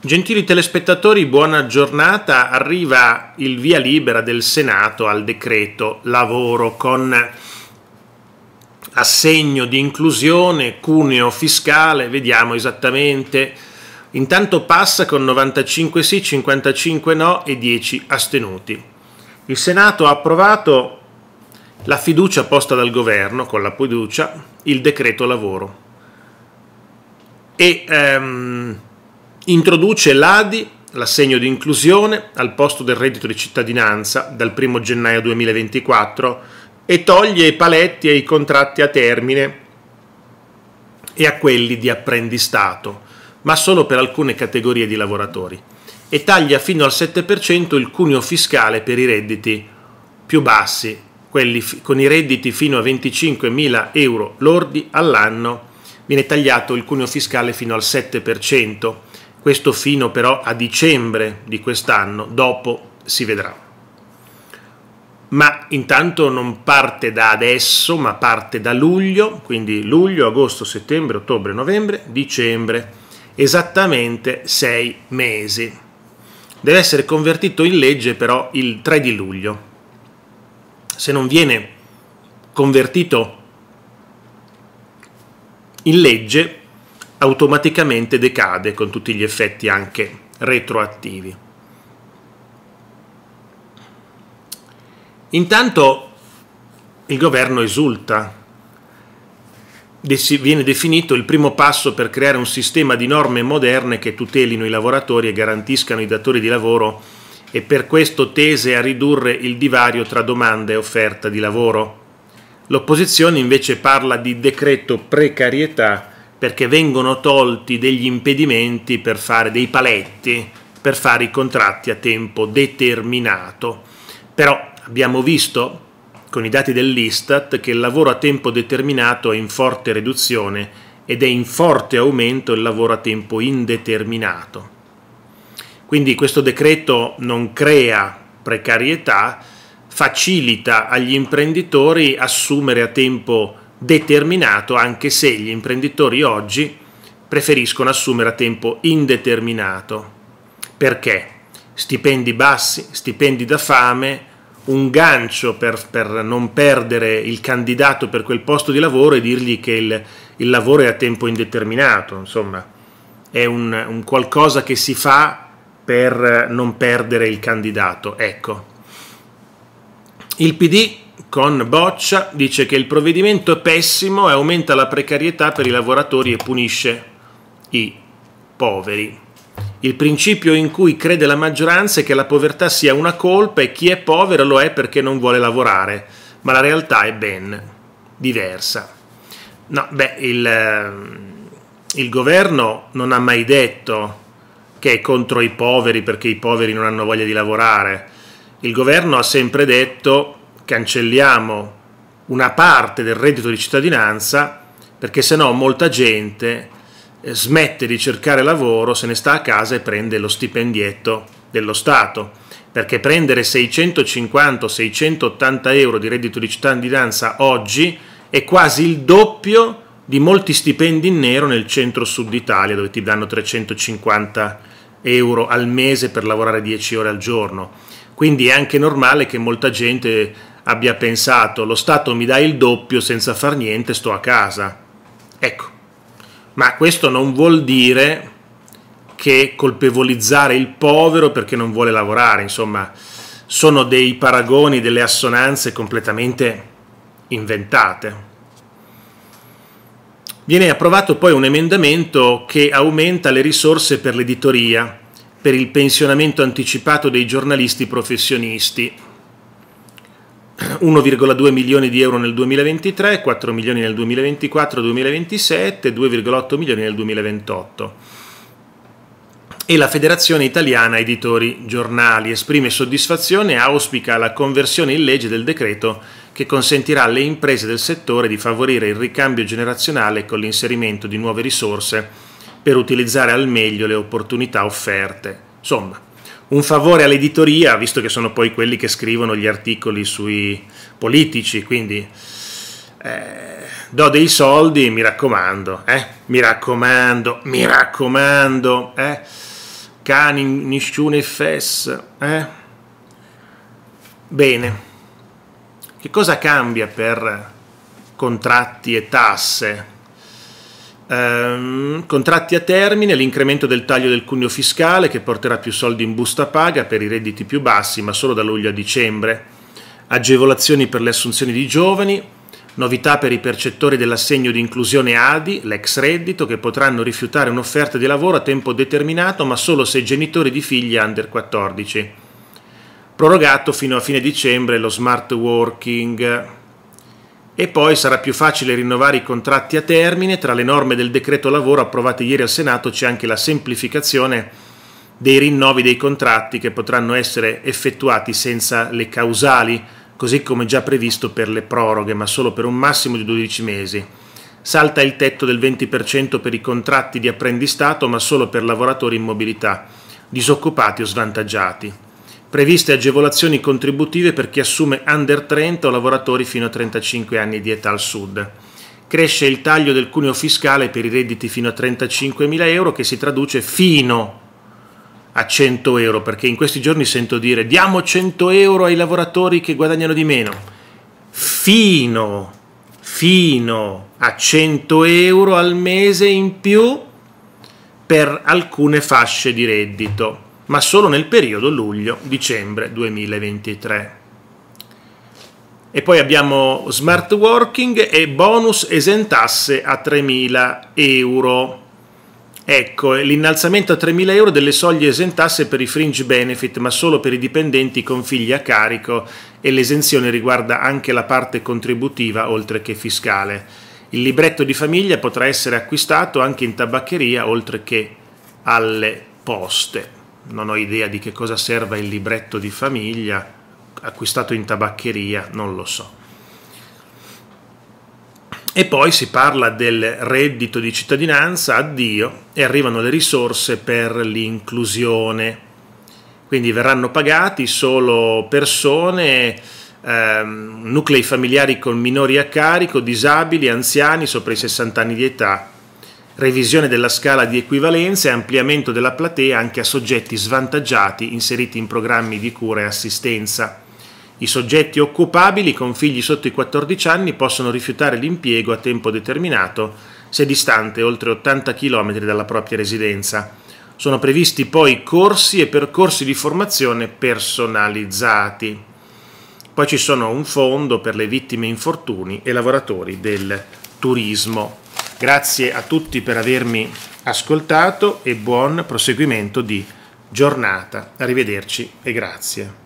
Gentili telespettatori, buona giornata. Arriva il via libera del Senato al decreto lavoro con assegno di inclusione, cuneo fiscale, vediamo esattamente. Intanto passa con 95 sì, 55 no e 10 astenuti. Il Senato ha approvato la fiducia posta dal governo, con la fiducia, il decreto lavoro. E... Um, Introduce l'ADI, l'assegno di inclusione, al posto del reddito di cittadinanza dal 1 gennaio 2024 e toglie i paletti ai contratti a termine e a quelli di apprendistato, ma solo per alcune categorie di lavoratori, e taglia fino al 7% il cuneo fiscale per i redditi più bassi, quelli con i redditi fino a 25.000 euro lordi all'anno, viene tagliato il cuneo fiscale fino al 7%, questo fino però a dicembre di quest'anno, dopo si vedrà. Ma intanto non parte da adesso, ma parte da luglio, quindi luglio, agosto, settembre, ottobre, novembre, dicembre, esattamente sei mesi. Deve essere convertito in legge però il 3 di luglio. Se non viene convertito in legge, automaticamente decade con tutti gli effetti anche retroattivi. Intanto il governo esulta. Viene definito il primo passo per creare un sistema di norme moderne che tutelino i lavoratori e garantiscano i datori di lavoro e per questo tese a ridurre il divario tra domanda e offerta di lavoro. L'opposizione invece parla di decreto precarietà perché vengono tolti degli impedimenti per fare dei paletti, per fare i contratti a tempo determinato. Però abbiamo visto con i dati dell'Istat che il lavoro a tempo determinato è in forte riduzione ed è in forte aumento il lavoro a tempo indeterminato. Quindi questo decreto non crea precarietà, facilita agli imprenditori assumere a tempo determinato determinato anche se gli imprenditori oggi preferiscono assumere a tempo indeterminato. Perché? Stipendi bassi, stipendi da fame, un gancio per, per, non perdere il candidato per quel posto di lavoro e dirgli che il, il lavoro è a tempo indeterminato, insomma, è un, un, qualcosa che si fa per non perdere il candidato. Ecco, il PD con Boccia dice che il provvedimento è pessimo e aumenta la precarietà per i lavoratori e punisce i poveri. Il principio in cui crede la maggioranza è che la povertà sia una colpa e chi è povero lo è perché non vuole lavorare, ma la realtà è ben diversa. No, beh, il, ehm, il governo non ha mai detto che è contro i poveri perché i poveri non hanno voglia di lavorare. Il governo ha sempre detto cancelliamo una parte del reddito di cittadinanza perché se no molta gente eh, smette di cercare lavoro, se ne sta a casa e prende lo stipendietto dello Stato. Perché prendere 650-680 euro di reddito di cittadinanza oggi è quasi il doppio di molti stipendi in nero nel centro-sud Italia, dove ti danno 350 euro al mese per lavorare 10 ore al giorno. Quindi è anche normale che molta gente abbia pensato lo Stato mi dà il doppio senza far niente, sto a casa. Ecco, ma questo non vuol dire che colpevolizzare il povero perché non vuole lavorare, insomma, sono dei paragoni, delle assonanze completamente inventate. Viene approvato poi un emendamento che aumenta le risorse per l'editoria, per il pensionamento anticipato dei giornalisti professionisti 1,2 milioni di euro nel 2023, 4 milioni nel 2024, 2027, 2,8 milioni nel 2028. E la Federazione Italiana Editori Giornali esprime soddisfazione e auspica la conversione in legge del decreto che consentirà alle imprese del settore di favorire il ricambio generazionale con l'inserimento di nuove risorse per utilizzare al meglio le opportunità offerte. Insomma, un favore all'editoria, visto che sono poi quelli che scrivono gli articoli sui politici, quindi eh, do dei soldi, mi raccomando, eh, mi raccomando, mi raccomando, eh, cani, nisciune fess, eh. Bene, che cosa cambia per contratti e tasse? Um, contratti a termine, l'incremento del taglio del cuneo fiscale che porterà più soldi in busta paga per i redditi più bassi, ma solo da luglio a dicembre. Agevolazioni per le assunzioni di giovani, novità per i percettori dell'assegno di inclusione ADI, l'ex reddito, che potranno rifiutare un'offerta di lavoro a tempo determinato, ma solo se genitori di figli under 14. Prorogato fino a fine dicembre lo smart working e poi sarà più facile rinnovare i contratti a termine. Tra le norme del decreto lavoro approvate ieri al Senato c'è anche la semplificazione dei rinnovi dei contratti che potranno essere effettuati senza le causali, così come già previsto per le proroghe, ma solo per un massimo di 12 mesi. Salta il tetto del 20% per i contratti di apprendistato, ma solo per lavoratori in mobilità, disoccupati o svantaggiati previste agevolazioni contributive per chi assume under 30 o lavoratori fino a 35 anni di età al sud. Cresce il taglio del cuneo fiscale per i redditi fino a 35.000 euro che si traduce fino a 100 euro, perché in questi giorni sento dire diamo 100 euro ai lavoratori che guadagnano di meno. Fino, fino a 100 euro al mese in più per alcune fasce di reddito ma solo nel periodo luglio-dicembre 2023. E poi abbiamo smart working e bonus esentasse a 3.000 euro. Ecco, l'innalzamento a 3.000 euro delle soglie esentasse per i fringe benefit, ma solo per i dipendenti con figli a carico e l'esenzione riguarda anche la parte contributiva oltre che fiscale. Il libretto di famiglia potrà essere acquistato anche in tabaccheria oltre che alle poste non ho idea di che cosa serva il libretto di famiglia, acquistato in tabaccheria, non lo so. E poi si parla del reddito di cittadinanza, addio, e arrivano le risorse per l'inclusione. Quindi verranno pagati solo persone, ehm, nuclei familiari con minori a carico, disabili, anziani sopra i 60 anni di età revisione della scala di equivalenza e ampliamento della platea anche a soggetti svantaggiati inseriti in programmi di cura e assistenza. I soggetti occupabili con figli sotto i 14 anni possono rifiutare l'impiego a tempo determinato se distante oltre 80 km dalla propria residenza. Sono previsti poi corsi e percorsi di formazione personalizzati. Poi ci sono un fondo per le vittime infortuni e lavoratori del turismo. Grazie a tutti per avermi ascoltato e buon proseguimento di giornata. Arrivederci e grazie.